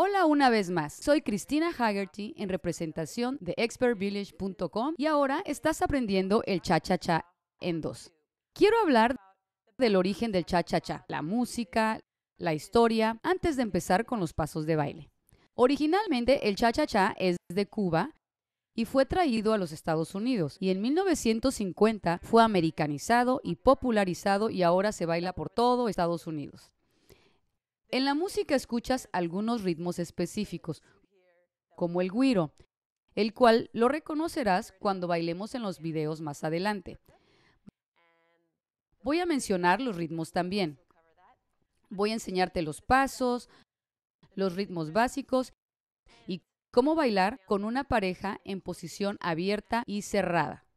Hola una vez más, soy Cristina Haggerty en representación de expertvillage.com y ahora estás aprendiendo el cha-cha-cha en dos. Quiero hablar del origen del cha-cha-cha, la música, la historia, antes de empezar con los pasos de baile. Originalmente el cha-cha-cha es de Cuba y fue traído a los Estados Unidos y en 1950 fue americanizado y popularizado y ahora se baila por todo Estados Unidos. En la música escuchas algunos ritmos específicos, como el guiro, el cual lo reconocerás cuando bailemos en los videos más adelante. Voy a mencionar los ritmos también. Voy a enseñarte los pasos, los ritmos básicos y cómo bailar con una pareja en posición abierta y cerrada.